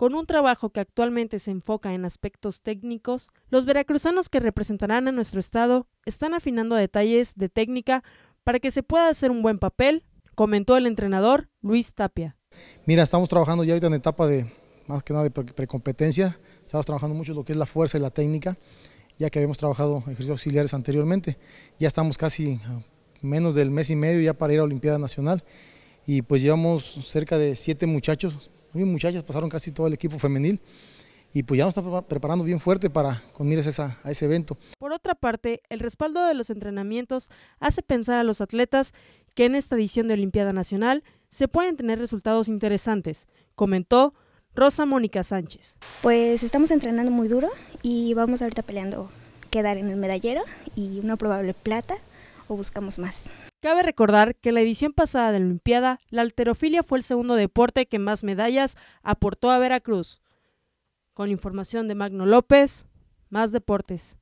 Con un trabajo que actualmente se enfoca en aspectos técnicos, los veracruzanos que representarán a nuestro Estado están afinando detalles de técnica para que se pueda hacer un buen papel, comentó el entrenador Luis Tapia. Mira, estamos trabajando ya ahorita en etapa de, más que nada de precompetencias, estamos trabajando mucho lo que es la fuerza y la técnica, ya que habíamos trabajado ejercicios auxiliares anteriormente, ya estamos casi menos del mes y medio ya para ir a Olimpiada Nacional y pues llevamos cerca de siete muchachos, muchachas pasaron casi todo el equipo femenil y pues ya nos estamos preparando bien fuerte para con a ese evento. Por otra parte, el respaldo de los entrenamientos hace pensar a los atletas que en esta edición de Olimpiada Nacional se pueden tener resultados interesantes, comentó Rosa Mónica Sánchez. Pues estamos entrenando muy duro y vamos ahorita peleando quedar en el medallero y una probable plata buscamos más. Cabe recordar que la edición pasada de la Olimpiada, la alterofilia fue el segundo deporte que más medallas aportó a Veracruz. Con información de Magno López, más deportes.